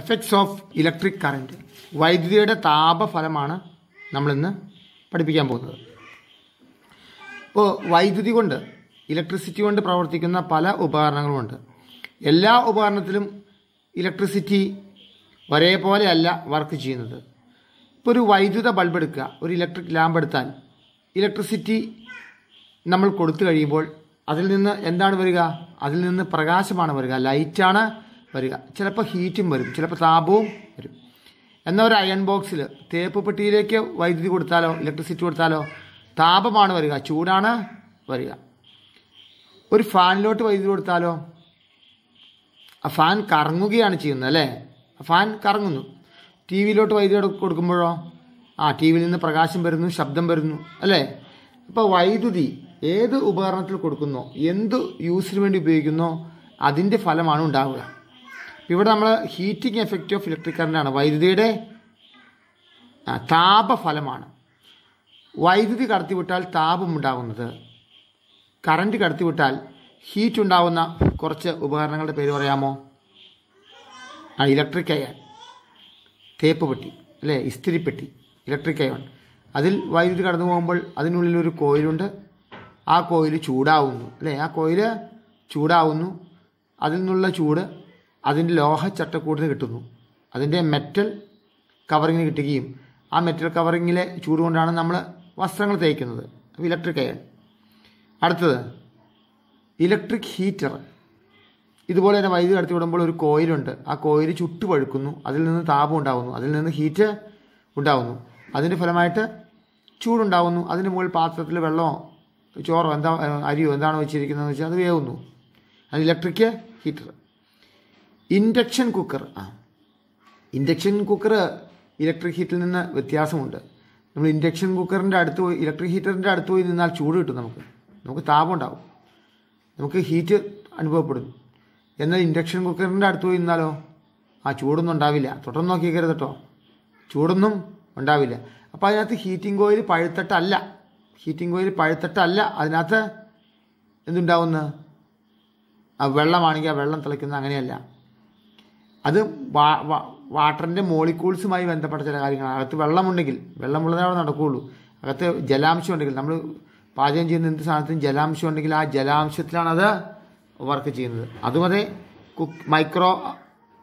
effects of electric current വൈദ്യുതിയുടെ താപഫലമാണ് നമ്മളിന്ന് പഠിപ്പിക്കാൻ പോകുന്നത് ഇപ്പോൾ വൈദ്യുതി കൊണ്ട് ഇലക്ട്രിസിറ്റി കൊണ്ട് പ്രവർത്തിക്കുന്ന പല ഉപകരണങ്ങളുമുണ്ട് എല്ലാ ഉപകരണത്തിലും ഇലക്ട്രിസിറ്റി ഒരേപോലെയല്ല വർക്ക് ചെയ്യുന്നത് ഇപ്പോൾ ഒരു വൈദ്യുത ബൾബ് എടുക്കുക ഒരു ഇലക്ട്രിക് ലാമ്പ് എടുത്താൽ ഇലക്ട്രിസിറ്റി നമ്മൾ കൊടുത്തു കഴിയുമ്പോൾ അതിൽ നിന്ന് എന്താണ് വരിക അതിൽ നിന്ന് പ്രകാശമാണ് വരിക ലൈറ്റാണ് വരിക ചിലപ്പോൾ ഹീറ്റും വരും ചിലപ്പോൾ താപവും വരും എന്നാൽ ഒരു അയൺ ബോക്സിൽ തേപ്പ് പെട്ടിയിലേക്ക് വൈദ്യുതി കൊടുത്താലോ ഇലക്ട്രിസിറ്റി കൊടുത്താലോ താപമാണ് വരിക ചൂടാണ് വരിക ഒരു ഫാനിലോട്ട് വൈദ്യുതി കൊടുത്താലോ ആ ഫാൻ കറങ്ങുകയാണ് ചെയ്യുന്നത് അല്ലേ ഫാൻ കറങ്ങുന്നു ടി വിയിലോട്ട് വൈദ്യുതി കൊടുക്കുമ്പോഴോ ആ ടി വിയിൽ നിന്ന് പ്രകാശം വരുന്നു ശബ്ദം വരുന്നു അല്ലേ അപ്പോൾ വൈദ്യുതി ഏത് ഉപകരണത്തിൽ കൊടുക്കുന്നോ എന്ത് യൂസിന് വേണ്ടി ഉപയോഗിക്കുന്നോ അതിൻ്റെ ഫലമാണ് ഉണ്ടാവുക ഇവിടെ നമ്മൾ ഹീറ്റിംഗ് എഫക്റ്റ് ഓഫ് ഇലക്ട്രിക് കറൻറ്റാണ് വൈദ്യുതിയുടെ താപഫലമാണ് വൈദ്യുതി കടത്തിവിട്ടാൽ താപം ഉണ്ടാകുന്നത് കറണ്ട് കടത്തിവിട്ടാൽ ഹീറ്റ് ഉണ്ടാകുന്ന കുറച്ച് ഉപകരണങ്ങളുടെ പേര് പറയാമോ ആ ഇലക്ട്രിക് അയൺ തേപ്പ് പെട്ടി അല്ലേ ഇസ്തിരിപ്പെട്ടി ഇലക്ട്രിക് അയൺ അതിൽ വൈദ്യുതി കടന്നു പോകുമ്പോൾ അതിനുള്ളിൽ ഒരു കോയിലുണ്ട് ആ കോയിൽ ചൂടാവുന്നു അല്ലേ ആ കോയിൽ ചൂടാവുന്നു അതിൽ നിന്നുള്ള ചൂട് അതിൻ്റെ ലോഹ ചട്ടക്കൂടിന് കിട്ടുന്നു അതിൻ്റെ മെറ്റൽ കവറിങ്ങിന് കിട്ടുകയും ആ മെറ്റൽ കവറിങ്ങിലെ ചൂടുകൊണ്ടാണ് നമ്മൾ വസ്ത്രങ്ങൾ തേക്കുന്നത് ഇലക്ട്രിക് അയൺ അടുത്തത് ഇലക്ട്രിക് ഹീറ്റർ ഇതുപോലെ തന്നെ വൈദ്യുതി കടത്തി വിടുമ്പോൾ ഒരു കോയിലുണ്ട് ആ കോയിൽ ചുട്ടുപഴുക്കുന്നു അതിൽ നിന്ന് താപം ഉണ്ടാകുന്നു അതിൽ നിന്ന് ഹീറ്റ് ഉണ്ടാകുന്നു അതിൻ്റെ ഫലമായിട്ട് ചൂടുണ്ടാകുന്നു അതിന് മുകളിൽ പാത്രത്തിൽ വെള്ളമോ ചോറോ എന്താ അരിയോ എന്താണോ വെച്ചിരിക്കുന്നതെന്ന് വെച്ചാൽ അത് വേവുന്നു അത് ഇലക്ട്രിക് ഹീറ്റർ ഇൻഡക്ഷൻ കുക്കർ ആ ഇൻഡക്ഷൻ കുക്കർ ഇലക്ട്രിക് ഹീറ്റിൽ നിന്ന് വ്യത്യാസമുണ്ട് നമ്മൾ ഇൻഡക്ഷൻ കുക്കറിൻ്റെ അടുത്ത് പോയി ഇലക്ട്രിക് ഹീറ്ററിൻ്റെ അടുത്ത് പോയി നിന്നാൽ ചൂട് കിട്ടും നമുക്ക് നമുക്ക് താപം ഉണ്ടാവും നമുക്ക് ഹീറ്റ് അനുഭവപ്പെടും എന്നാൽ ഇൻഡക്ഷൻ കുക്കറിൻ്റെ അടുത്ത് പോയി നിന്നാലോ ആ ചൂടൊന്നും ഉണ്ടാവില്ല തൊട്ടൊന്നും നോക്കിക്കരുത് കേട്ടോ ചൂടൊന്നും ഉണ്ടാവില്ല അപ്പോൾ അതിനകത്ത് ഹീറ്റിംഗ് ഓയിൽ പഴുത്തട്ടല്ല ഹീറ്റിംഗ് ഓയിൽ പഴുത്തട്ടല്ല അതിനകത്ത് എന്തുണ്ടാവുന്നത് ആ വെള്ളമാണെങ്കിൽ ആ വെള്ളം തിളയ്ക്കുന്നത് അങ്ങനെയല്ല അത് വാട്ടറിൻ്റെ മോളിക്യൂൾസുമായി ബന്ധപ്പെട്ട ചില കാര്യങ്ങളാണ് അകത്ത് വെള്ളമുണ്ടെങ്കിൽ വെള്ളമുള്ളതേ അവിടെ നടക്കുകയുള്ളൂ അകത്ത് ജലാംശം ഉണ്ടെങ്കിൽ നമ്മൾ പാചകം ചെയ്യുന്ന എന്ത് സാധനത്തിനും ജലാംശം ഉണ്ടെങ്കിൽ ആ ജലാംശത്തിലാണ് അത് വർക്ക് ചെയ്യുന്നത് അതുപോലെ കുക്ക് മൈക്രോ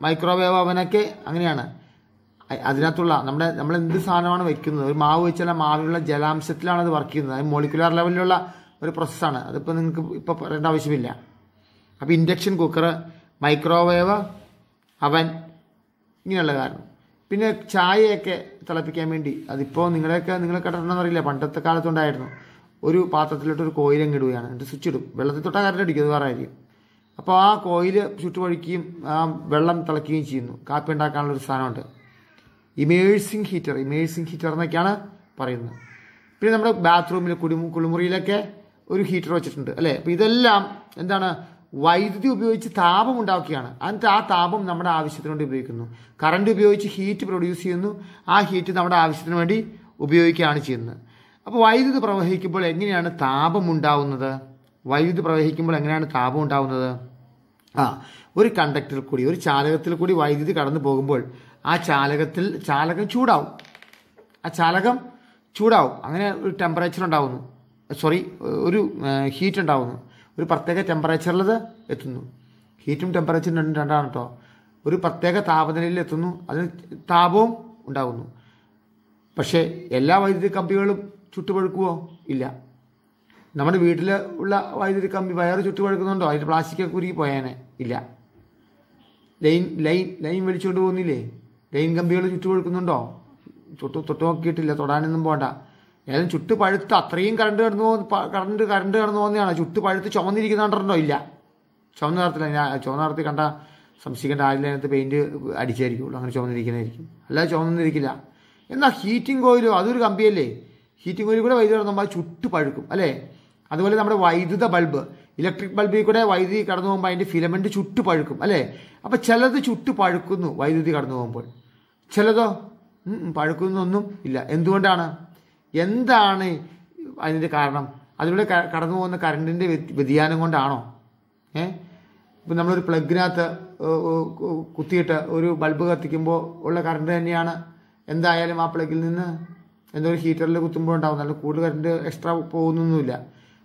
മൈക്രോവേവ് അവനൊക്കെ അങ്ങനെയാണ് അതിനകത്തുള്ള നമ്മുടെ നമ്മൾ എന്ത് സാധനമാണ് വെക്കുന്നത് ഒരു മാവ് വെച്ചാൽ മാവിലുള്ള ജലാംശത്തിലാണ് അത് വർക്ക് ചെയ്യുന്നത് അത് മോളിക്കുലാർ ലെവലിലുള്ള ഒരു പ്രോസസ്സാണ് അതിപ്പോൾ നിങ്ങൾക്ക് ഇപ്പോൾ പറയേണ്ട ആവശ്യമില്ല അപ്പോൾ ഇൻഡക്ഷൻ കുക്കർ മൈക്രോവേവ് അവൻ ഇങ്ങനെയുള്ള കാരണം പിന്നെ ചായയൊക്കെ തിളപ്പിക്കാൻ വേണ്ടി അതിപ്പോൾ നിങ്ങളെയൊക്കെ നിങ്ങൾ കണ്ടിട്ടുണ്ടെന്ന് അറിയില്ല പണ്ടത്തെ കാലത്തുണ്ടായിരുന്നു ഒരു പാത്രത്തിലോട്ട് ഒരു കോയിലും ഇടുകയാണ് എന്നിട്ട് സ്വിച്ച് ഇടും വെള്ളത്തിൽ തൊട്ടാൽ കറണ്ട് അടിക്കും അത് വേറെ ആയിരിക്കും അപ്പോൾ ആ കോയിൽ ചുറ്റുപഴിക്കുകയും ആ വെള്ളം തിളക്കുകയും ചെയ്യുന്നു കാപ്പി ഉണ്ടാക്കാനുള്ള ഒരു സാധനമുണ്ട് ഇമേഴ്സിങ് ഹീറ്റർ ഇമേഴ്സിങ് ഹീറ്റർ എന്നൊക്കെയാണ് പറയുന്നത് പിന്നെ നമ്മുടെ ബാത്റൂമിൽ കുടിമു കുളിമുറിയിലൊക്കെ ഒരു ഹീറ്റർ വെച്ചിട്ടുണ്ട് അല്ലേ അപ്പോൾ ഇതെല്ലാം എന്താണ് വൈദ്യുതി ഉപയോഗിച്ച് താപം ഉണ്ടാക്കുകയാണ് എന്നിട്ട് ആ താപം നമ്മുടെ ആവശ്യത്തിന് വേണ്ടി ഉപയോഗിക്കുന്നു കറണ്ട് ഉപയോഗിച്ച് ഹീറ്റ് പ്രൊഡ്യൂസ് ചെയ്യുന്നു ആ ഹീറ്റ് നമ്മുടെ ആവശ്യത്തിന് വേണ്ടി ഉപയോഗിക്കുകയാണ് ചെയ്യുന്നത് അപ്പോൾ വൈദ്യുതി പ്രവഹിക്കുമ്പോൾ എങ്ങനെയാണ് താപം ഉണ്ടാവുന്നത് വൈദ്യുതി പ്രവഹിക്കുമ്പോൾ എങ്ങനെയാണ് താപം ഉണ്ടാവുന്നത് ആ ഒരു കണ്ടക്ടറിൽ കൂടി ഒരു ചാലകത്തിൽ കൂടി വൈദ്യുതി കടന്നു പോകുമ്പോൾ ആ ചാലകത്തിൽ ചാലകം ചൂടാവും ആ ചാലകം ചൂടാവും അങ്ങനെ ഒരു ടെമ്പറേച്ചർ ഉണ്ടാവുന്നു സോറി ഒരു ഹീറ്റ് ഉണ്ടാവുന്നു ഒരു പ്രത്യേക ടെമ്പറേച്ചറിൽ ഇത് എത്തുന്നു ഹീറ്റും ടെമ്പറേച്ചറും രണ്ടും രണ്ടാണ് കേട്ടോ ഒരു പ്രത്യേക താപനിലയിൽ എത്തുന്നു അതിന് താപവും ഉണ്ടാകുന്നു പക്ഷേ എല്ലാ വൈദ്യുതി കമ്പികളും ചുട്ടുപഴുക്കുമോ ഇല്ല നമ്മുടെ വീട്ടിൽ ഉള്ള വൈദ്യുതി കമ്പി വയർ ചുട്ടുപഴുക്കുന്നുണ്ടോ അതിൻ്റെ പ്ലാസ്റ്റിക്കൊക്കെ കുരുക്കി പോയേനെ ഇല്ല ലൈൻ ലൈൻ ലൈൻ വലിച്ചുകൊണ്ട് പോകുന്നില്ലേ ലൈൻ കമ്പികൾ ചുറ്റുപഴുക്കുന്നുണ്ടോ ചുട്ടു തൊട്ട് നോക്കിയിട്ടില്ല തൊടാനൊന്നും പോകണ്ട ഏതായാലും ചുട്ട് പഴുത്ത് അത്രയും കറണ്ട് കടന്നു പോകുന്ന കറണ്ട് കറണ്ട് കടന്നു പോകുന്നതാണ് ചുട്ട് പഴുത്ത് ചുമന്നിരിക്കുന്ന കണ്ടിട്ടുണ്ടോ ഇല്ല ചുവന്ന നിറത്തില്ല ചുവന്ന നിറത്തിൽ കണ്ട സംശയിക്കേണ്ട ആരില്ല അതിനകത്ത് പെയിൻറ്റ് അടിച്ചായിരിക്കുള്ളൂ അങ്ങനെ ചുമന്നിരിക്കുന്നതായിരിക്കും അല്ലാതെ ചുമന്നിരിക്കില്ല എന്നാൽ ഹീറ്റിംഗ് കോയിലോ അതൊരു കമ്പിയല്ലേ ഹീറ്റിംഗ് ഓയിൽ കൂടെ വൈദ്യുതി കടന്നു പോകുമ്പോൾ ചുട്ട് പഴുക്കും അല്ലേ അതുപോലെ നമ്മുടെ വൈദ്യുത ബൾബ് ഇലക്ട്രിക് ബൾബിൽ കൂടെ വൈദ്യുതി കടന്നു പോകുമ്പോൾ അതിൻ്റെ ഫിലമെൻ്റ് ചുട്ട് പഴുക്കും അല്ലേ അപ്പോൾ ചിലത് ചുട്ട് പഴുക്കുന്നു വൈദ്യുതി കടന്നു പോകുമ്പോൾ ചിലതോ പഴുക്കുന്നൊന്നും ഇല്ല എന്തുകൊണ്ടാണ് എന്താണ് അതിൻ്റെ കാരണം അതിലൂടെ കടന്നു പോകുന്ന കറണ്ടിൻ്റെ വ്യതിയാനം കൊണ്ടാണോ ഏ ഇപ്പം നമ്മളൊരു പ്ലഗിനകത്ത് കുത്തിയിട്ട് ഒരു ബൾബ് കത്തിക്കുമ്പോൾ ഉള്ള കറണ്ട് തന്നെയാണ് എന്തായാലും ആ പ്ലഗിൽ നിന്ന് എന്തോ ഹീറ്ററിൽ കുത്തുമ്പോൾ ഉണ്ടാവും നല്ല കൂടുതൽ കറണ്ട് എക്സ്ട്രാ പോകുന്നൊന്നുമില്ല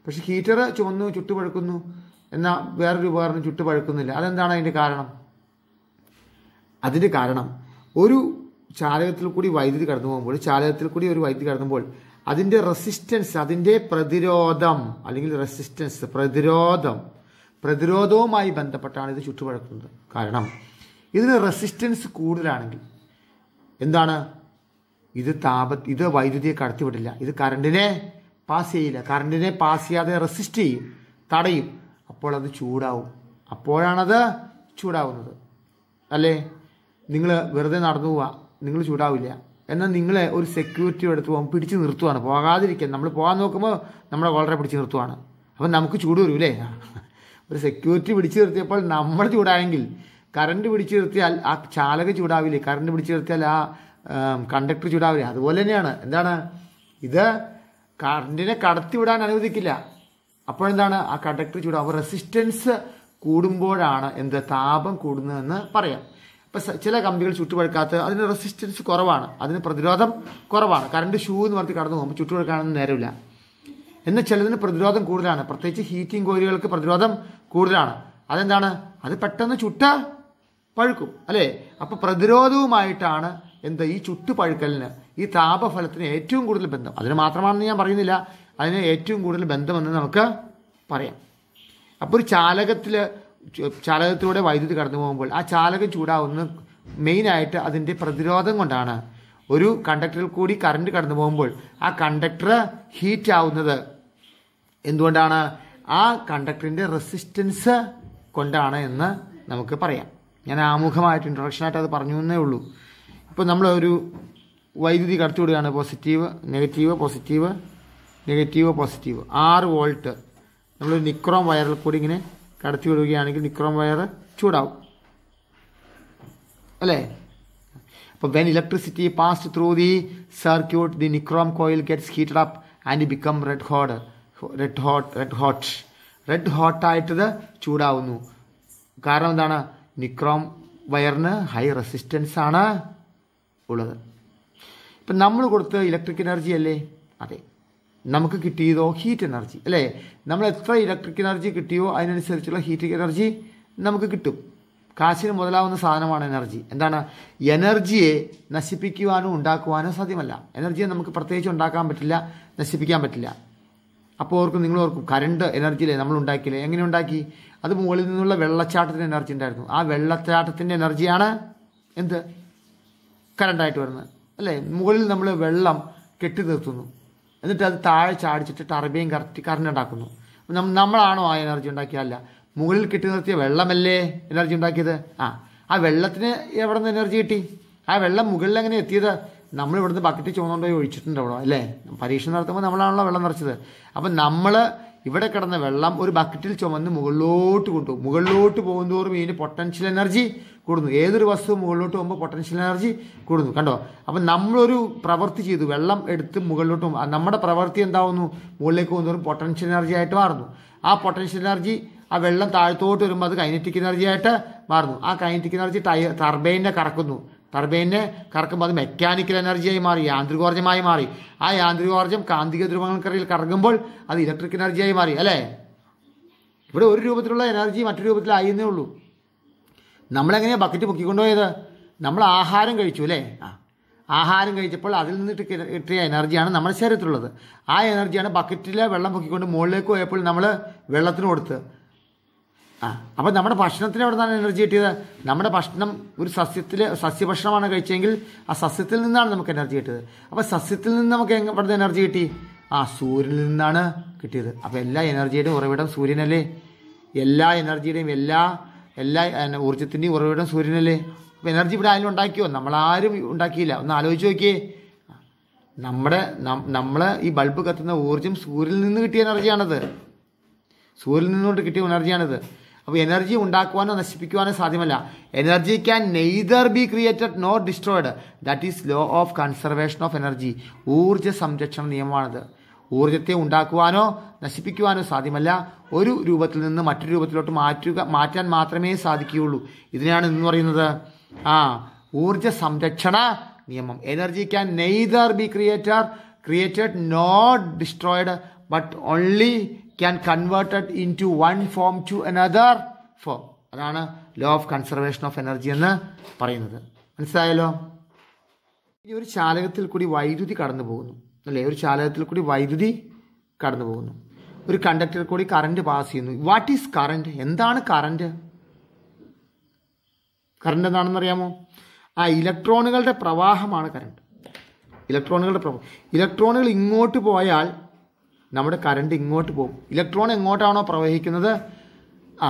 പക്ഷെ ഹീറ്റർ ചുവന്നു ചുട്ടുപഴുക്കുന്നു എന്നാൽ വേറൊരു ഉപകരണം ചുട്ടുപഴുക്കുന്നില്ല അതെന്താണ് അതിൻ്റെ കാരണം അതിൻ്റെ കാരണം ഒരു ചാലകത്തിൽ കൂടി വൈദ്യുതി കടന്നു പോകുമ്പോൾ ചാലകത്തിൽ കൂടി ഒരു വൈദ്യുതി കടന്നുമ്പോൾ അതിൻ്റെ റെസിസ്റ്റൻസ് അതിൻ്റെ പ്രതിരോധം അല്ലെങ്കിൽ റെസിസ്റ്റൻസ് പ്രതിരോധം പ്രതിരോധവുമായി ബന്ധപ്പെട്ടാണ് ഇത് ചുറ്റുപഴക്കുന്നത് കാരണം ഇതിന് റെസിസ്റ്റൻസ് കൂടുതലാണെങ്കിൽ എന്താണ് ഇത് താപ ഇത് വൈദ്യുതിയെ കടത്തിവിടില്ല ഇത് കറണ്ടിനെ പാസ് ചെയ്യില്ല കറണ്ടിനെ പാസ് ചെയ്യാതെ റെസിസ്റ്റ് ചെയ്യും തടയും അപ്പോൾ അത് ചൂടാവും അപ്പോഴാണത് ചൂടാവുന്നത് അല്ലേ നിങ്ങൾ വെറുതെ നടന്നു പോവുക നിങ്ങൾ ചൂടാവില്ല എന്നാൽ നിങ്ങളെ ഒരു സെക്യൂരിറ്റി എടുത്ത് പോകാൻ പിടിച്ചു നിർത്തുവാണ് പോകാതിരിക്കാൻ നമ്മൾ പോകാൻ നോക്കുമ്പോൾ നമ്മളെ വളരെ പിടിച്ചു നിർത്തുവാണ് അപ്പം നമുക്ക് ചൂട് അല്ലേ ഒരു സെക്യൂരിറ്റി പിടിച്ചു നിർത്തിയപ്പോൾ നമ്മൾ ചൂടായെങ്കിൽ കറണ്ട് പിടിച്ചു നിർത്തിയാൽ ആ ചാലക ചൂടാവില്ലേ കറണ്ട് പിടിച്ചു നിർത്തിയാൽ ആ കണ്ടക്ടർ ചൂടാവില്ലേ അതുപോലെ തന്നെയാണ് എന്താണ് ഇത് കറണ്ടിനെ കടത്തിവിടാൻ അനുവദിക്കില്ല അപ്പോഴെന്താണ് ആ കണ്ടക്ടർ ചൂടാവും റെസിസ്റ്റൻസ് കൂടുമ്പോഴാണ് എന്ത് താപം കൂടുന്നതെന്ന് പറയാം ഇപ്പം ചില കമ്പികൾ ചുട്ടുപഴുക്കാത്ത അതിന് റെസിസ്റ്റൻസ് കുറവാണ് അതിന് പ്രതിരോധം കുറവാണ് കറണ്ട് ഷൂ എന്ന് പറഞ്ഞ് കടന്നു പോകുമ്പോൾ ചുട്ടുപഴുക്കാനൊന്നും നേരമില്ല എന്നാൽ ചിലതിന് പ്രതിരോധം കൂടുതലാണ് പ്രത്യേകിച്ച് ഹീറ്റിംഗ് കോയിലുകൾക്ക് പ്രതിരോധം കൂടുതലാണ് അതെന്താണ് അത് പെട്ടെന്ന് ചുട്ട പഴുക്കും അല്ലേ അപ്പോൾ പ്രതിരോധവുമായിട്ടാണ് എന്താ ഈ ചുട്ടുപഴുക്കലിന് ഈ താപഫലത്തിന് ഏറ്റവും കൂടുതൽ ബന്ധം അതിന് മാത്രമാണെന്ന് ഞാൻ പറയുന്നില്ല അതിന് ഏറ്റവും കൂടുതൽ ബന്ധമെന്ന് നമുക്ക് പറയാം അപ്പോൾ ഒരു ചാലകത്തിൽ ചാലകത്തിലൂടെ വൈദ്യുതി കടന്നു പോകുമ്പോൾ ആ ചാലകം ചൂടാവുന്ന മെയിനായിട്ട് അതിൻ്റെ പ്രതിരോധം കൊണ്ടാണ് ഒരു കണ്ടക്ടറിൽ കൂടി കറണ്ട് കടന്നു പോകുമ്പോൾ ആ കണ്ടക്ടർ ഹീറ്റ് ആവുന്നത് എന്തുകൊണ്ടാണ് ആ കണ്ടക്ടറിൻ്റെ റെസിസ്റ്റൻസ് കൊണ്ടാണ് എന്ന് നമുക്ക് പറയാം ഞാൻ ആമുഖമായിട്ട് ഇൻട്രൊഡക്ഷനായിട്ട് അത് പറഞ്ഞു എന്നേ ഉള്ളൂ ഇപ്പോൾ നമ്മൾ ഒരു വൈദ്യുതി കടത്തി വിടുകയാണ് positive negative positive negative positive ആറ് വോൾട്ട് നമ്മളൊരു നിക്രോം വയറിൽ കൂടി ഇങ്ങനെ കടത്തി വിടുകയാണെങ്കിൽ നിക്രോം വയർ ചൂടാവും അല്ലേ അപ്പോൾ when electricity passed through the circuit the nichrome coil gets heated up and become red hot red hot red hot red ഹോട്ടായിട്ടത് ചൂടാവുന്നു കാരണം എന്താണ് നിക്രോം വയറിന് ഹൈ റെസിസ്റ്റൻസ് ആണ് ഉള്ളത് ഇപ്പം നമ്മൾ കൊടുത്ത് ഇലക്ട്രിക് എനർജി അല്ലേ അതെ നമുക്ക് കിട്ടിയതോ ഹീറ്റ് എനർജി അല്ലേ നമ്മൾ എത്ര ഇലക്ട്രിക് എനർജി കിട്ടിയോ അതിനനുസരിച്ചുള്ള ഹീറ്റ് എനർജി നമുക്ക് കിട്ടും കാശിന് മുതലാവുന്ന സാധനമാണ് എനർജി എന്താണ് എനർജിയെ നശിപ്പിക്കുവാനോ ഉണ്ടാക്കുവാനോ സാധ്യമല്ല എനർജിയെ നമുക്ക് പ്രത്യേകിച്ച് ഉണ്ടാക്കാൻ പറ്റില്ല നശിപ്പിക്കാൻ പറ്റില്ല അപ്പോൾ ഓർക്കും നിങ്ങൾ ഓർക്കും കരണ്ട് എനർജിയിലെ നമ്മൾ ഉണ്ടാക്കിയില്ലേ എങ്ങനെ ഉണ്ടാക്കി അത് മുകളിൽ നിന്നുള്ള വെള്ളച്ചാട്ടത്തിൻ്റെ എനർജി ഉണ്ടായിരുന്നു ആ വെള്ളച്ചാട്ടത്തിൻ്റെ എനർജിയാണ് എന്ത് കരണ്ടായിട്ട് വരുന്നത് അല്ലേ മുകളിൽ നമ്മൾ വെള്ളം കെട്ടി നിർത്തുന്നു എന്നിട്ട് അത് താഴെ ചാടിച്ചിട്ട് ടർബൈൻ കറക്റ്റ് കറണ്ട് ഉണ്ടാക്കുന്നു നമ്മളാണോ ആ എനർജി ഉണ്ടാക്കിയല്ല മുകളിൽ കിട്ടി നിർത്തിയ വെള്ളമല്ലേ എനർജി ഉണ്ടാക്കിയത് ആ ആ വെള്ളത്തിന് എവിടെ നിന്ന് എനർജി കിട്ടി ആ വെള്ളം മുകളിൽ എങ്ങനെ എത്തിയത് നമ്മൾ ഇവിടുന്ന് ബക്കറ്റ് ചുമന്നുകൊണ്ടുപോയി ഒഴിച്ചിട്ടുണ്ട് അവിടെ അല്ലേ പരീക്ഷ നടത്തുമ്പോൾ നമ്മളാണല്ലോ വെള്ളം നിറച്ചത് അപ്പം നമ്മൾ ഇവിടെ കിടന്ന വെള്ളം ഒരു ബക്കറ്റിൽ ചുമന്ന് മുകളിലോട്ട് കൊണ്ടുപോകും മുകളിലോട്ട് പോകുന്നതോറും ഇതിന് പൊട്ടൻഷ്യൽ എനർജി കൂടുന്നു ഏതൊരു വസ്തു മുകളിലോട്ട് പോകുമ്പോൾ പൊട്ടൻഷ്യൽ എനർജി കൂടുന്നു കണ്ടോ അപ്പം നമ്മളൊരു പ്രവൃത്തി ചെയ്തു വെള്ളം എടുത്ത് മുകളിലോട്ട് നമ്മുടെ പ്രവൃത്തി എന്താവുന്നു മുകളിലേക്ക് പോകുന്നതോറും പൊട്ടൻഷ്യൽ എനർജി ആയിട്ട് മാറുന്നു ആ പൊട്ടൻഷ്യൽ എനർജി ആ വെള്ളം താഴത്തോട്ട് വരുമ്പോൾ അത് കൈനറ്റിക് എനർജി ആയിട്ട് മാറുന്നു ആ കൈനറ്റിക് എനർജി ടയർ ടർബൈനെ കറക്കുന്നു ടർബൈനെ കറക്കുമ്പോൾ അത് മെക്കാനിക്കൽ എനർജിയായി മാറി യാന്ത്രികോർജ്ജമായി മാറി ആ യാന്ത്രികോർജ്ജം കാന്തിക ധ്രുവങ്ങൾക്കറിയിൽ കറങ്ങുമ്പോൾ അത് ഇലക്ട്രിക് എനർജിയായി മാറി അല്ലേ ഇവിടെ ഒരു രൂപത്തിലുള്ള എനർജി മറ്റൊരു രൂപത്തിലായി എന്നേ ഉള്ളൂ നമ്മളെങ്ങനെയാണ് ബക്കറ്റ് പൊക്കിക്കൊണ്ടുപോയത് നമ്മൾ ആഹാരം കഴിച്ചു അല്ലേ ആ ആഹാരം കഴിച്ചപ്പോൾ അതിൽ നിന്നിട്ട് കിട്ടിയ എനർജിയാണ് നമ്മുടെ ശരീരത്തിലുള്ളത് ആ എനർജിയാണ് ബക്കറ്റിലെ വെള്ളം പൊക്കിക്കൊണ്ട് മുകളിലേക്ക് പോയപ്പോൾ നമ്മൾ വെള്ളത്തിന് കൊടുത്ത് ആ അപ്പോൾ നമ്മുടെ ഭക്ഷണത്തിന് എവിടെ നിന്നാണ് എനർജി കിട്ടിയത് നമ്മുടെ ഭക്ഷണം ഒരു സസ്യത്തിൽ സസ്യഭക്ഷണമാണ് കഴിച്ചെങ്കിൽ ആ സസ്യത്തിൽ നിന്നാണ് നമുക്ക് എനർജി കിട്ടിയത് അപ്പോൾ സസ്യത്തിൽ നിന്ന് നമുക്ക് എവിടെ എനർജി കിട്ടി ആ സൂര്യനിൽ നിന്നാണ് കിട്ടിയത് അപ്പോൾ എല്ലാ എനർജിയുടെയും ഉറവിടം സൂര്യനല്ലേ എല്ലാ എനർജിയുടെയും എല്ലാ എല്ലാ ഊർജ്ജത്തിൻ്റെയും ഉറവിടം സൂര്യനല്ലേ അപ്പോൾ എനർജി ഇവിടെ ആരും ഉണ്ടാക്കിയോ നമ്മളാരും ഉണ്ടാക്കിയില്ല ഒന്ന് ആലോചിച്ച് നോക്കിയേ നമ്മുടെ നമ്മൾ ഈ ബൾബ് കത്തുന്ന ഊർജ്ജം സൂര്യനിൽ നിന്ന് കിട്ടിയ എനർജിയാണത് സൂര്യനിൽ നിന്നുകൊണ്ട് കിട്ടിയ എനർജിയാണിത് അപ്പോൾ എനർജി ഉണ്ടാക്കുവാനോ നശിപ്പിക്കുവാനോ സാധ്യമല്ല energy can neither be created nor destroyed that is law of conservation of energy ഊർജ്ജ സംരക്ഷണ നിയമമാണത് ഊർജത്തെ ഉണ്ടാക്കുവാനോ നശിപ്പിക്കുവാനോ സാധ്യമല്ല ഒരു രൂപത്തിൽ നിന്ന് മറ്റൊരു രൂപത്തിലോട്ട് മാറ്റുക മാറ്റാൻ മാത്രമേ സാധിക്കുകയുള്ളൂ ഇതിനാണ് എന്ന് പറയുന്നത് ആ ഊർജ സംരക്ഷണ നിയമം energy can neither be creator created not destroyed but only can converted into one form to another form അതാണ് law of conservation of energy എന്ന് പറയുന്നത് മനസ്സിലായല്ലോ ഈ ഒരു ചാലകത്തിൽ കൂടി വൈദ്യുതി കടന്നു പോകുന്നു അല്ലേ ഒരു ചാലകത്തിൽ കൂടി വൈദ്യുതി കടന്നു പോകുന്നു ഒരു കണ്ടക്ടർ കൂടി കറണ്ട് പാസ് ചെയ്യുന്നു വാട്ട് ഈസ് കറണ്ട് എന്താണ് കറണ്ട് കറണ്ട് എന്താണെന്നറിയാമോ ആ ഇലക്ട്രോണുകളുടെ പ്രവാഹമാണ് കറണ്ട് ഇലക്ട്രോണുകളുടെ പ്രവാഹം ഇലക്ട്രോണുകൾ ഇങ്ങോട്ട് പോയാൽ നമ്മുടെ കറണ്ട് ഇങ്ങോട്ട് പോകും ഇലക്ട്രോൺ എങ്ങോട്ടാണോ പ്രവഹിക്കുന്നത് ആ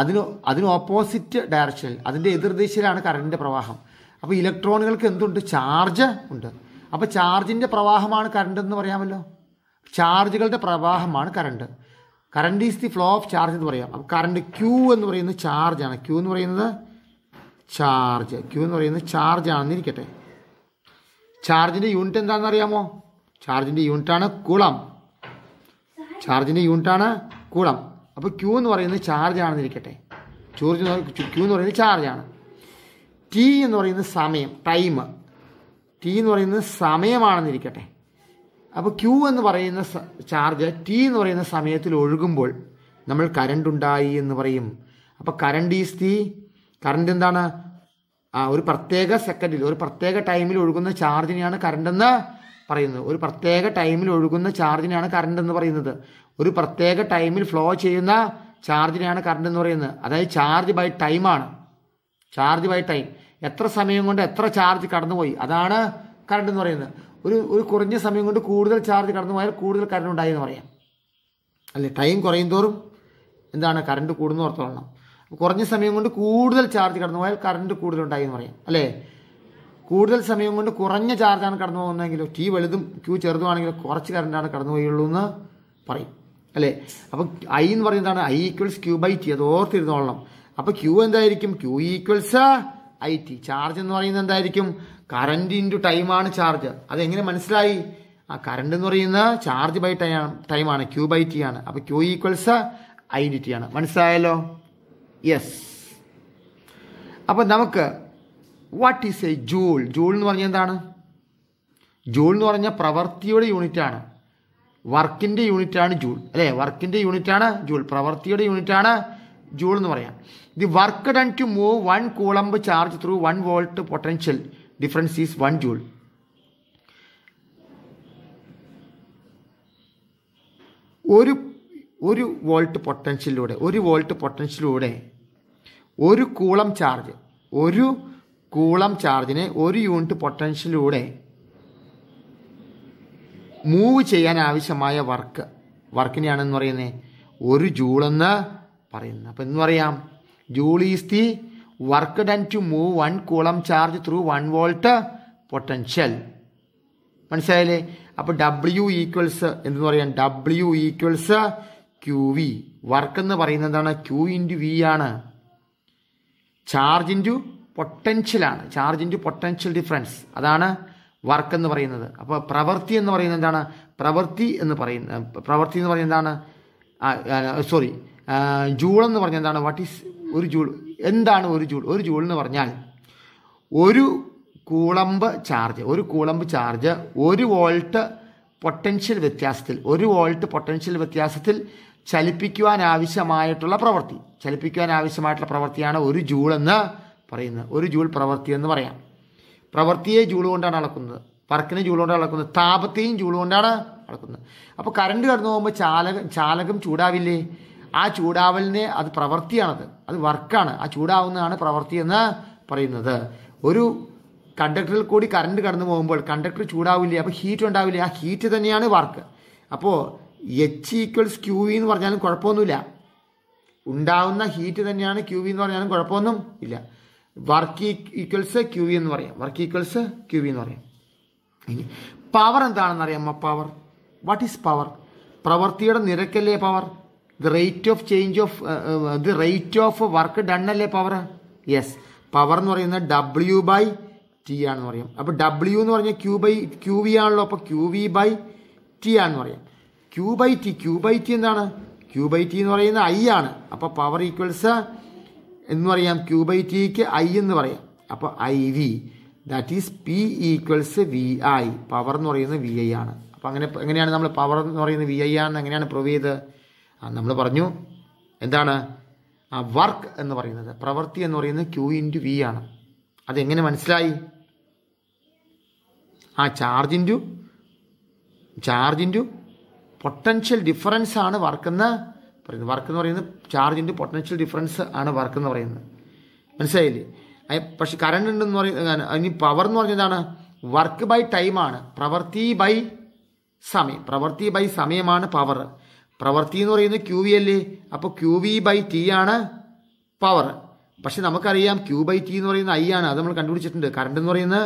അതിന് അതിന് ഓപ്പോസിറ്റ് ഡയറക്ഷനിൽ അതിൻ്റെ എതിർദിശയിലാണ് കറണ്ടിൻ്റെ പ്രവാഹം അപ്പോൾ ഇലക്ട്രോണുകൾക്ക് എന്തുണ്ട് ചാർജ് ഉണ്ട് അപ്പോൾ ചാർജിൻ്റെ പ്രവാഹമാണ് കറണ്ട് എന്ന് പറയാമല്ലോ ചാർജുകളുടെ പ്രവാഹമാണ് current current is the flow of charge എന്ന് പറയാം അപ്പോൾ കറണ്ട് ക്യൂ എന്ന് പറയുന്നത് ചാർജാണ് ക്യൂ എന്ന് പറയുന്നത് ചാർജ് ക്യൂ എന്ന് പറയുന്നത് ചാർജാണെന്നിരിക്കട്ടെ ചാർജിൻ്റെ യൂണിറ്റ് എന്താണെന്ന് അറിയാമോ ചാർജിൻ്റെ യൂണിറ്റാണ് കുളം ചാർജിൻ്റെ യൂണിറ്റാണ് കുളം അപ്പോൾ ക്യൂ എന്ന് പറയുന്നത് ചാർജാണെന്നിരിക്കട്ടെ ചൂർജ് ക്യൂ എന്ന് പറയുന്നത് ചാർജാണ് ടി എന്ന് പറയുന്നത് സമയം ടൈം ടി എന്ന് പറയുന്നത് സമയമാണെന്നിരിക്കട്ടെ അപ്പോൾ ക്യൂ എന്ന് പറയുന്ന ചാർജ് ടി എന്ന് പറയുന്ന സമയത്തിൽ ഒഴുകുമ്പോൾ നമ്മൾ കരണ്ട് ഉണ്ടായി എന്ന് പറയും അപ്പോൾ കരണ്ട് ഈസ് തീ കറണ്ട് എന്താണ് ആ ഒരു പ്രത്യേക സെക്കൻഡിൽ ഒരു പ്രത്യേക ടൈമിൽ ഒഴുകുന്ന ചാർജിനെയാണ് എന്ന് പറയുന്നത് ഒരു പ്രത്യേക ടൈമിൽ ഒഴുകുന്ന ചാർജിനെയാണ് കറണ്ട് എന്ന് പറയുന്നത് ഒരു പ്രത്യേക ടൈമിൽ ഫ്ലോ ചെയ്യുന്ന ചാർജിനെയാണ് കറണ്ട് എന്ന് പറയുന്നത് അതായത് ചാർജ് ബൈ ടൈമാണ് ചാർജ് ബൈ ടൈം എത്ര സമയം കൊണ്ട് എത്ര ചാർജ് കടന്നുപോയി അതാണ് കറണ്ട് എന്ന് പറയുന്നത് ഒരു ഒരു കുറഞ്ഞ സമയം കൊണ്ട് കൂടുതൽ ചാർജ് കടന്നു പോയാൽ കൂടുതൽ കറണ്ട് ഉണ്ടായി എന്ന് പറയാം അല്ലെ ടൈം കുറയും തോറും എന്താണ് കറണ്ട് കൂടുന്ന ഓർത്തോളണം കുറഞ്ഞ സമയം കൊണ്ട് കൂടുതൽ ചാർജ് കടന്നു പോയാൽ കറണ്ട് ഉണ്ടായി എന്ന് പറയാം അല്ലേ കൂടുതൽ സമയം കൊണ്ട് കുറഞ്ഞ ചാർജാണ് കടന്നു പോകുന്നതെങ്കിലും ടി വലുതും ക്യൂ ചെറുതുമാണെങ്കിലും കുറച്ച് കറണ്ടാണ് കടന്നു പോയുള്ളൂ എന്ന് പറയും അല്ലേ അപ്പം ഐ എന്ന് പറയുന്നതാണ് I equals Q by T അത് ഓർത്തിരുന്നോളണം അപ്പോൾ ക്യൂ എന്തായിരിക്കും Q equals I T charge എന്ന് പറയുന്നത് എന്തായിരിക്കും കറണ്ട് ഇൻറ്റു ടൈമാണ് ചാർജ് അതെങ്ങനെ മനസ്സിലായി ആ കറണ്ട് എന്ന് പറയുന്നത് ചാർജ് ബൈ ടൈം ടൈമാണ് ക്യൂ ബൈ ടി ആണ് അപ്പോൾ Q equals I D T ആണ് മനസ്സിലായല്ലോ യെസ് അപ്പോൾ നമുക്ക് what is a joule joule എന്ന് പറഞ്ഞാൽ എന്താണ് ജൂൾ എന്ന് പറഞ്ഞാൽ പ്രവൃത്തിയുടെ യൂണിറ്റാണ് വർക്കിൻ്റെ യൂണിറ്റാണ് ജൂൾ അല്ലേ വർക്കിൻ്റെ യൂണിറ്റാണ് ജൂൾ പ്രവൃത്തിയുടെ യൂണിറ്റാണ് ജൂൾ എന്ന് പറയാം the work done to move one coulomb charge through one volt potential difference is one joule ഒരു ഒരു വോൾട്ട് പൊട്ടൻഷ്യലിലൂടെ ഒരു വോൾട്ട് പൊട്ടൻഷ്യലിലൂടെ ഒരു കൂളം ചാർജ് ഒരു കൂളം ചാർജിനെ ഒരു യൂണിറ്റ് പൊട്ടൻഷ്യലിലൂടെ മൂവ് ചെയ്യാൻ ആവശ്യമായ വർക്ക് വർക്കിനെയാണെന്ന് പറയുന്നത് ഒരു ജൂളെന്ന് പറയുന്നത് അപ്പോൾ എന്ന് പറയാം joule is the work done to move one coulomb charge through one volt potential മനസ്സിലായില്ലേ അപ്പോൾ ഡബ്ല്യു ഈക്വൽസ് എന്ന് പറയാം W equals Q V work എന്ന് പറയുന്നത് എന്താണ് ക്യു ഇൻറ്റു വി ആണ് ചാർജ് ഇൻറ്റു പൊട്ടൻഷ്യലാണ് ചാർജ് ഇൻറ്റു പൊട്ടൻഷ്യൽ ഡിഫറൻസ് അതാണ് വർക്ക് എന്ന് പറയുന്നത് അപ്പോൾ പ്രവൃത്തി എന്ന് പറയുന്നത് എന്താണ് പ്രവൃത്തി എന്ന് പറയുന്ന പ്രവൃത്തി എന്ന് പറയുന്നതാണ് സോറി ജൂൾ എന്ന് പറഞ്ഞാൽ എന്താണ് വാട്ട് ഈസ് ഒരു ജൂൾ എന്താണ് ഒരു ജൂൾ ഒരു ജൂൾ എന്ന് പറഞ്ഞാൽ ഒരു കൂളമ്പ് ചാർജ് ഒരു കൂളമ്പ് ചാർജ് ഒരു വോൾട്ട് പൊട്ടൻഷ്യൽ വ്യത്യാസത്തിൽ ഒരു വോൾട്ട് പൊട്ടൻഷ്യൽ വ്യത്യാസത്തിൽ ചലിപ്പിക്കുവാൻ ആവശ്യമായിട്ടുള്ള പ്രവൃത്തി ചലിപ്പിക്കുവാൻ ആവശ്യമായിട്ടുള്ള പ്രവൃത്തിയാണ് ഒരു ജൂൾ എന്ന് പറയുന്നത് ഒരു ജൂൾ പ്രവൃത്തി എന്ന് പറയാം പ്രവൃത്തിയെ ജൂൾ കൊണ്ടാണ് അളക്കുന്നത് വർക്കിനെ ജൂൾ കൊണ്ടാണ് അളക്കുന്നത് താപത്തെയും ജൂൾ കൊണ്ടാണ് അളക്കുന്നത് അപ്പോൾ കറണ്ട് കടന്നു പോകുമ്പോൾ ചാലക ചാലകം ചൂടാവില്ലേ ആ ചൂടാവലിനെ അത് പ്രവൃത്തിയാണത് അത് വർക്കാണ് ആ ചൂടാവുന്നതാണ് പ്രവൃത്തി എന്ന് പറയുന്നത് ഒരു കണ്ടക്ടറിൽ കൂടി കറണ്ട് കടന്നു പോകുമ്പോൾ കണ്ടക്ടർ ചൂടാവില്ലേ അപ്പോൾ ഹീറ്റ് ഉണ്ടാവില്ലേ ആ ഹീറ്റ് തന്നെയാണ് വർക്ക് അപ്പോൾ എച്ച് ഈക്വൽസ് ക്യൂ വി എന്ന് പറഞ്ഞാലും കുഴപ്പമൊന്നുമില്ല ഉണ്ടാവുന്ന ഹീറ്റ് തന്നെയാണ് ക്യൂ വി എന്ന് പറഞ്ഞാലും കുഴപ്പമൊന്നും ഇല്ല വർക്ക് ഈക്വൽസ് ക്യൂ വി എന്ന് പറയാം വർക്ക് ഈക്വൽസ് ക്യൂ വി എന്ന് പറയാം ഇനി പവർ എന്താണെന്ന് അറിയാമോ പവർ വാട്ട് ഈസ് പവർ പ്രവൃത്തിയുടെ നിരക്കല്ലേ power the rate of change of the rate of work done അല്ലേ പവർ യെസ് പവർ എന്ന് പറയുന്നത് ഡബ്ല്യു ബൈ ടി ആണെന്ന് പറയും അപ്പോൾ ഡബ്ല്യു എന്ന് പറഞ്ഞാൽ ക്യൂ ബൈ ക്യൂ വി ആണല്ലോ അപ്പോൾ ക്യൂ വി ബൈ ടി ആണെന്ന് പറയാം Q by T Q by T എന്താണ് ക്യൂ ബൈ ടി എന്ന് പറയുന്നത് ഐ ആണ് അപ്പോൾ പവർ ഈക്വൽസ് എന്ന് പറയാം ക്യൂ ബൈ ടിക്ക് ഐ എന്ന് പറയാം അപ്പോൾ I V that is P equals V I power എന്ന് പറയുന്നത് വി ഐ ആണ് അപ്പോൾ അങ്ങനെ എങ്ങനെയാണ് നമ്മൾ പവർ എന്ന് പറയുന്നത് വി ഐ ആണെന്ന് എങ്ങനെയാണ് പ്രൂവ് ചെയ്ത് നമ്മൾ പറഞ്ഞു എന്താണ് ആ വർക്ക് എന്ന് പറയുന്നത് പ്രവൃത്തി എന്ന് പറയുന്നത് ക്യൂ ഇൻറ്റു വി ആണ് അതെങ്ങനെ മനസ്സിലായി ആ charge into charge into potential difference ആണ് വർക്കെന്ന് പറയുന്നത് വർക്ക് എന്ന് പറയുന്നത് ചാർജ് ഇൻറ്റു പൊട്ടൻഷ്യൽ ഡിഫറൻസ് ആണ് വർക്ക് എന്ന് പറയുന്നത് മനസ്സിലായില്ലേ പക്ഷേ കറണ്ട് ഉണ്ടെന്ന് പറയുന്നത് ഇനി പവർ എന്ന് പറഞ്ഞതാണ് വർക്ക് ബൈ ടൈമാണ് പ്രവൃത്തി ബൈ സമയം പ്രവൃത്തി ബൈ സമയമാണ് പവർ പ്രവൃത്തി എന്ന് പറയുന്നത് ക്യു വി അല്ലേ അപ്പോൾ ക്യു വി ബൈ ടി ആണ് പവർ പക്ഷെ നമുക്കറിയാം ക്യൂ ബൈ ടി എന്ന് പറയുന്ന ഐ ആണ് അത് നമ്മൾ കണ്ടുപിടിച്ചിട്ടുണ്ട് കറണ്ട് എന്ന് പറയുന്നത്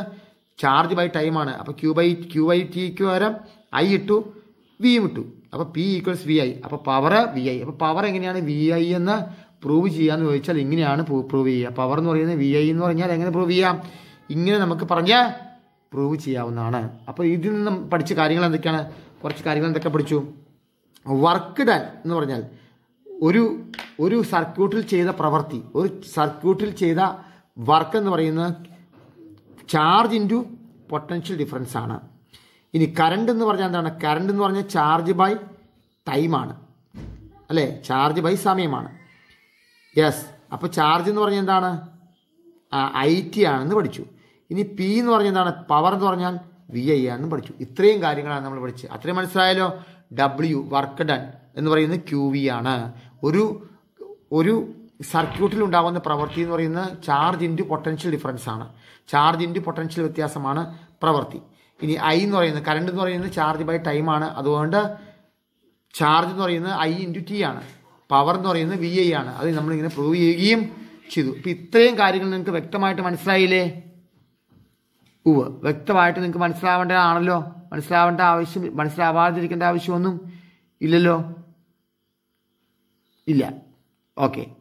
ചാർജ് ബൈ ടൈം ആണ് അപ്പോൾ ക്യൂ ബൈ ക്യൂ ബൈ ടിക്ക് പകരം ഐ ഇട്ടു വി ഇട്ടു അപ്പോൾ പി ഈക്വൽസ് വി ഐ അപ്പോൾ പവർ വി ഐ അപ്പോൾ പവർ എങ്ങനെയാണ് വി ഐ എന്ന് പ്രൂവ് ചെയ്യാന്ന് ചോദിച്ചാൽ ഇങ്ങനെയാണ് പ്രൂവ് ചെയ്യുക പവർ എന്ന് പറയുന്നത് വി ഐ എന്ന് പറഞ്ഞാൽ എങ്ങനെ പ്രൂവ് ചെയ്യാം ഇങ്ങനെ നമുക്ക് പറഞ്ഞാൽ പ്രൂവ് ചെയ്യാവുന്നതാണ് അപ്പോൾ ഇതിൽ നിന്നും പഠിച്ച കാര്യങ്ങൾ എന്തൊക്കെയാണ് കുറച്ച് കാര്യങ്ങൾ എന്തൊക്കെ പഠിച്ചു വർക്ക് ഡൺ എന്ന് പറഞ്ഞാൽ ഒരു ഒരു സർക്യൂട്ടിൽ ചെയ്ത പ്രവൃത്തി ഒരു സർക്യൂട്ടിൽ ചെയ്ത വർക്ക് എന്ന് പറയുന്നത് ചാർജ് ഇൻറ്റു പൊട്ടൻഷ്യൽ ഡിഫറൻസ് ആണ് ഇനി കറണ്ട് എന്ന് പറഞ്ഞാൽ എന്താണ് കറണ്ട് എന്ന് പറഞ്ഞാൽ ചാർജ് ബൈ ടൈമാണ് അല്ലേ ചാർജ് ബൈ സമയമാണ് യെസ് അപ്പോൾ ചാർജ് എന്ന് പറഞ്ഞാൽ എന്താണ് ഐ ടി ആണെന്ന് പഠിച്ചു ഇനി പി എന്ന് പറഞ്ഞാൽ എന്താണ് പവർ എന്ന് പറഞ്ഞാൽ വി ഐ ആണെന്ന് പഠിച്ചു ഇത്രയും കാര്യങ്ങളാണ് നമ്മൾ പഠിച്ചത് അത്രയും മനസ്സിലായാലോ ഡബ്ല്യു വർക്ക് ഡൺ എന്ന് പറയുന്നത് ക്യു വി ആണ് ഒരു ഒരു സർക്യൂട്ടിൽ ഉണ്ടാകുന്ന പ്രവൃത്തി എന്ന് പറയുന്നത് ചാർജ് ഇൻറ്റു പൊട്ടൻഷ്യൽ ഡിഫറൻസ് ആണ് ചാർജ് ഇൻറ്റു പൊട്ടൻഷ്യൽ വ്യത്യാസമാണ് പ്രവൃത്തി ഇനി ഐ എന്ന് പറയുന്നത് കറണ്ട് എന്ന് പറയുന്നത് ചാർജ് ബൈ ടൈം ആണ് അതുകൊണ്ട് ചാർജ് എന്ന് പറയുന്നത് ഐ ഇൻറ്റു ടി ആണ് പവർ എന്ന് പറയുന്നത് വി ഐ ആണ് അത് നമ്മളിങ്ങനെ പ്രൂവ് ചെയ്യുകയും ചെയ്തു ഇപ്പം ഇത്രയും കാര്യങ്ങൾ നിങ്ങൾക്ക് വ്യക്തമായിട്ട് മനസ്സിലായില്ലേ ഉവ് വ്യക്തമായിട്ട് നിങ്ങൾക്ക് മനസ്സിലാവേണ്ടതാണല്ലോ മനസ്സിലാവേണ്ട ആവശ്യം മനസ്സിലാവാതിരിക്കേണ്ട ആവശ്യമൊന്നും ഇല്ലല്ലോ ഇല്ല ഓക്കെ